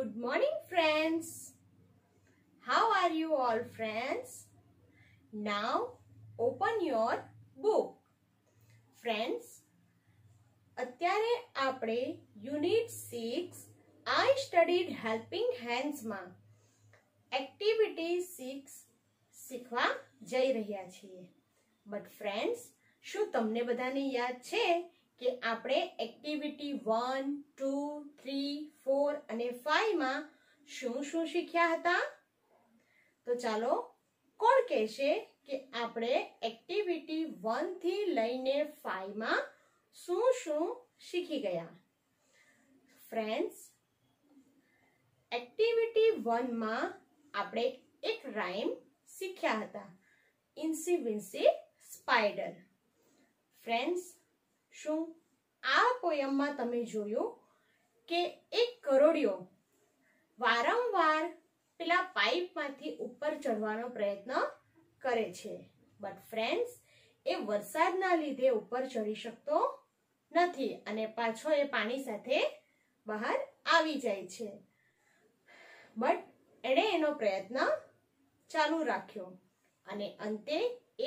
Good morning friends. How are you all friends? Now open your book. Friends, અત્યારે આપણે unit six I studied helping હેન્ડ્સમાં activity six શીખવા જઈ રહ્યા છીએ બટ ફ્રેન્ડ્સ શું તમને બધાને યાદ છે કે આપણે activity one two three four અને ફાઈવમાં શું શું શીખ્યા હતા તો ચાલો કોણ કહેશે કે આપણે એક્ટિવિટી વનથી લઈને ફાઈવમાં શું શું શીખી ગયા ફ્રેન્ડ્સ એક્ટિવિટી વનમાં આપણે એક રાઇમ શીખ્યા હતા ઇન્સી વિન્સી સ્પાઈડર ફ્રેન્ડ્સ શું આ પોયમમાં તમે જોયું કે એક કરોડિયો વારંવાર પેલા પાઇપમાંથી ઉપર ચડવાનો પ્રયત્ન કરે છે બટ ફ્રેન્ડ્સ એ વરસાદના લીધે ઉપર ચડી શકતો નથી અને પાછો એ પાણી સાથે બહાર આવી જાય છે બટ એણે એનો પ્રયત્ન ચાલુ રાખ્યો અને અંતે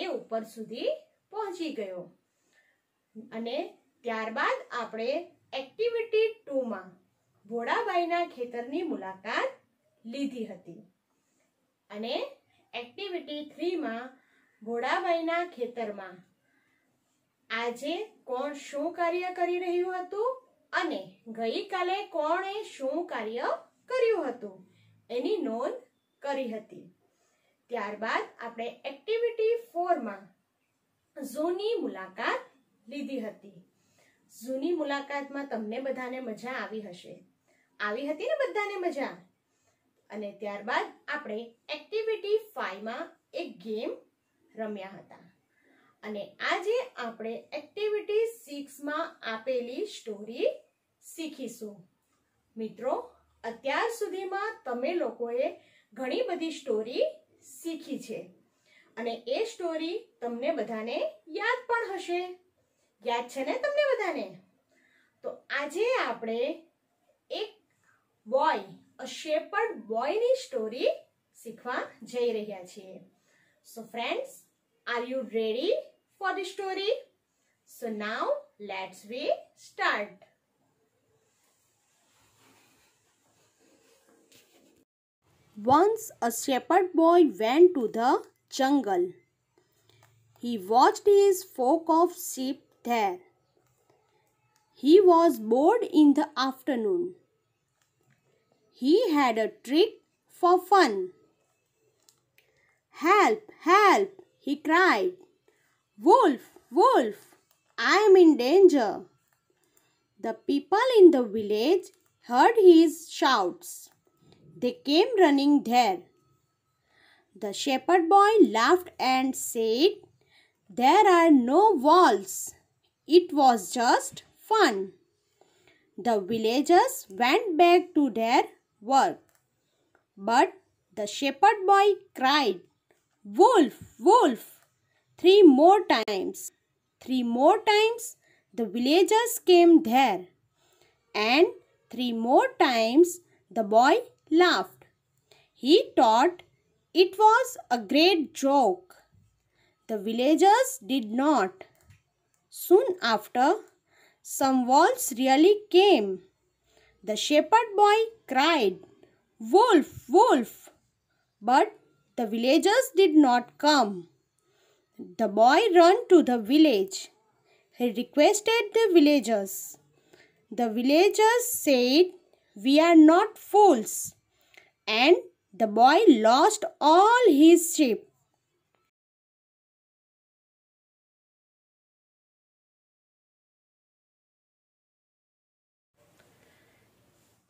એ ઉપર સુધી પહોંચી ગયો અને ત્યારબાદ આપણે એક્ટિવિટી ટુમાં ભોળાબાઈના ખેતરની મુલાકાત લીધી હતી અને એક્ટિવિટી થ્રીમાં ભોળાબાઈના ખેતરમાં આજે કોણ શું કાર્ય કરી રહ્યું હતું અને ગઈકાલે કોણે શું કાર્ય કર્યું હતું એની નોંધ કરી હતી ત્યારબાદ આપણે એક્ટિવિટી ફોરમાં ઝોની મુલાકાત લીધી હતી જૂની મુલાકાતમાં તમને બધાને મજા આવી હશે આવી હતી ને બધાને મજા અને ત્યારબાદ આપણે એક્ટિવિટી ફાઈવમાં એક ગેમ રમ્યા હતા અને આજે આપણે એક્ટિવિટી સિક્સમાં આપેલી સ્ટોરી શીખીશું મિત્રો અત્યાર સુધીમાં તમે લોકોએ ઘણી બધી સ્ટોરી શીખી છે અને એ સ્ટોરી તમને બધાને યાદ પણ હશે याद है तमने बदाने तो आज आप एक बॉय अशेपर्ड बॉय स्टोरी शीखवा जाइ रहा छे so friends are you ready for the story so now let's we start Once a shepherd boy went to the jungle. He watched his flock of sheep there. He was bored in the afternoon. He had a trick for fun. Help, help, he cried. Wolf, wolf, I am in danger. The people in the village heard his shouts. They came running there. The shepherd boy laughed and said, There are no walls. It was just fun. The villagers went back to their work. But the shepherd boy cried, Wolf! Wolf! Three more times. Three more times the villagers came there. And three more times the boy laughed. He thought it was a great joke. The villagers did not. Soon after, some wolves really came. The shepherd boy cried, Wolf, wolf! But the villagers did not come. The boy ran to the village. He requested the villagers. The villagers said, We are not fools. And the boy lost all his sheep.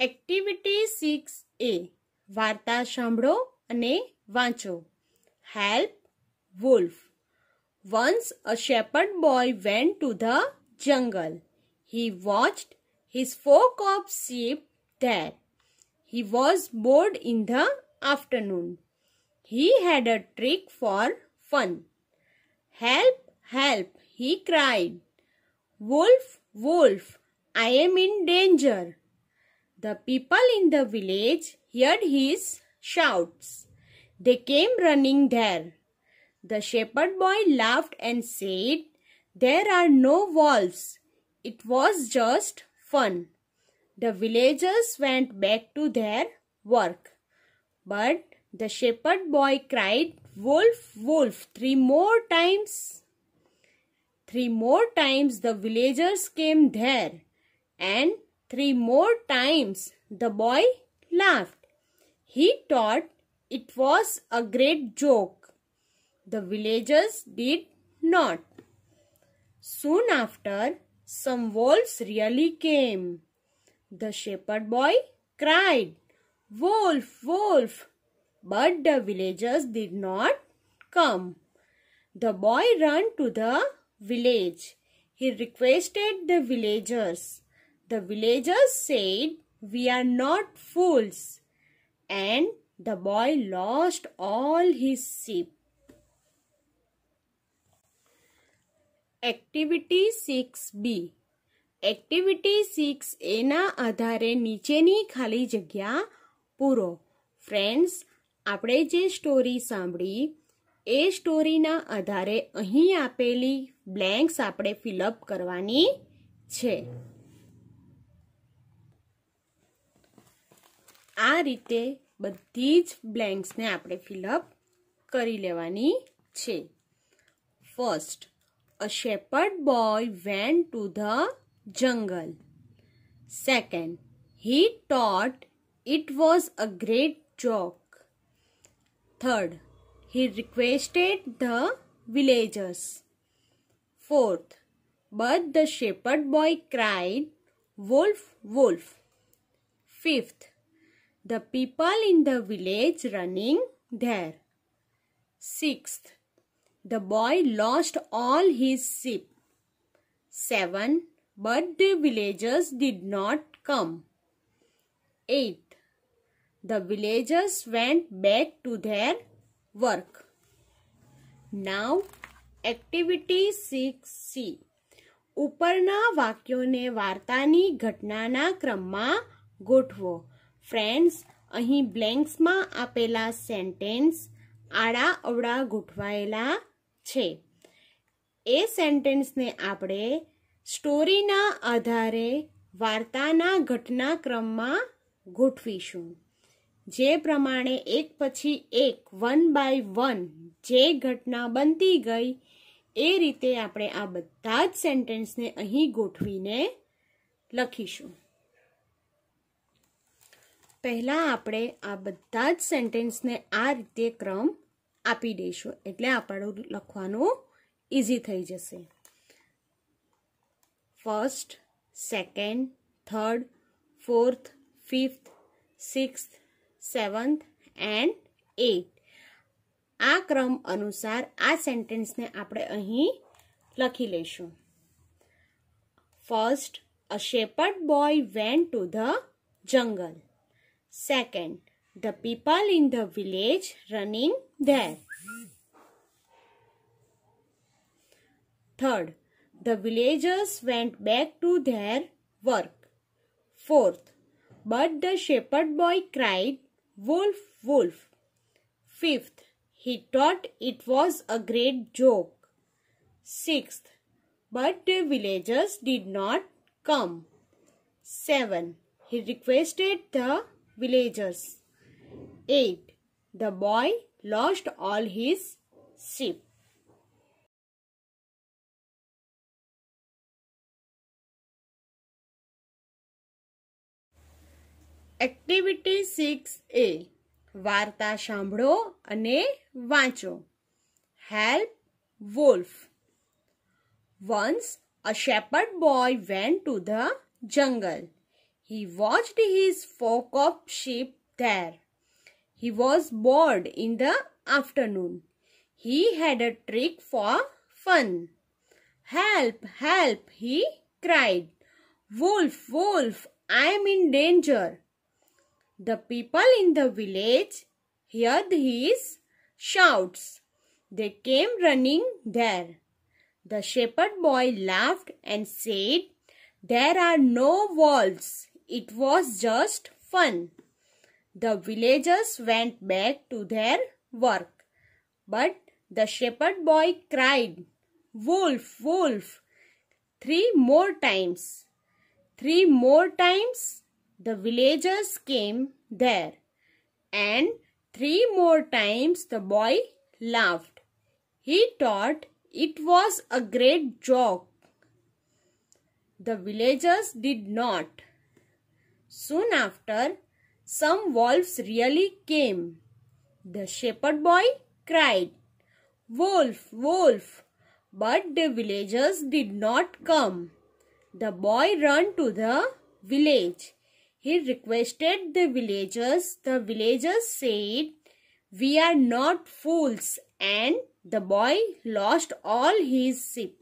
Activity a. Varta વાર્તા સાંભળો અને વાંચો help wolf once a shepherd boy went to the jungle he watched his four cubs sheep there. He was bored in the afternoon. He had a trick for fun. Help, help, he cried. Wolf, wolf, I am in danger. The people in the village heard his shouts. They came running there. The shepherd boy laughed and said, There are no wolves. It was just fun. The villagers went back to their work. But the shepherd boy cried, Wolf, wolf, three more times. Three more times the villagers came there and Three more times the boy laughed. He thought it was a great joke. The villagers did not. Soon after, some wolves really came. The shepherd boy cried, Wolf, wolf! But the villagers did not come. The boy ran to the village. He requested the villagers The villagers said, We are not fools. And the boy lost all his sheep. Activity six B activity six એના આધારે નીચેની ખાલી જગ્યા પૂરો friends આપણે જે story સાંભળી એ સ્ટોરીના આધારે અહીં આપેલી બ્લેન્ક્સ આપણે ફિલઅપ કરવાની છે આ રીતે બધી જ બ્લેન્ક્સને આપણે ફિલઅપ કરી લેવાની છે first a shepherd boy went to the jungle second he thought it was a great joke third he requested the villagers. Fourth, but the shepherd boy cried, Wolf, Wolf. Fifth, The people in the village running there. Sixth, the boy lost all his sheep. Seven, but the villagers did not come. Eight, the villagers went back to their work. Now, activity six C ઉપરના વાક્યોને વાર્તાની ઘટનાના ક્રમમાં ગોઠવો friends અહીં બ્લેન્ક્સમાં આપેલા sentence આડા અવડા ગોઠવાયેલા છે એ સેન્ટેન્સને આપણે સ્ટોરીના આધારે વાર્તાના ઘટનાક્રમમાં ગોઠવીશું જે પ્રમાણે એક પછી એક વન બાય વન જે ઘટના બનતી ગઈ એ રીતે આપણે આ બધા જ સેન્ટેન્સને અહીં ગોઠવીને લખીશું પહેલાં આપણે આ બધા જ સેન્ટેન્સને આ રીતે ક્રમ આપી દઈશું એટલે આપણું લખવાનું ઇઝી થઈ જશે first second third fourth fifth six seventh and eighth આ ક્રમ અનુસાર આ સેન્ટેન્સને આપણે અહીં લખી લઈશું first a shepherd boy went to the jungle Second, the people in the village running there. Third, the villagers went back to their work. Fourth, but the shepherd boy cried, Wolf, wolf. Fifth, he thought it was a great joke. Sixth, but the villagers did not come. Seven, he requested the villagers. 8. The boy lost all his sheep. Activity 6A Varta Shambhro Ane Vancho Help Wolf Once a shepherd boy went to the jungle. He watched his flock of sheep there. He was bored in the afternoon. He had a trick for fun. Help, help, he cried. Wolf, wolf, I am in danger. The people in the village heard his shouts. They came running there. The shepherd boy laughed and said, There are no wolves it was just fun. The villagers went back to their work. But the shepherd boy cried, Wolf, wolf, three more times. Three more times the villagers came there. And three more times the boy laughed. He thought it was a great joke. The villagers did not. Soon after, some wolves really came. The shepherd boy cried, Wolf, wolf! But the villagers did not come. The boy ran to the village. He requested the villagers. The villagers said, We are not fools. And the boy lost all his sheep.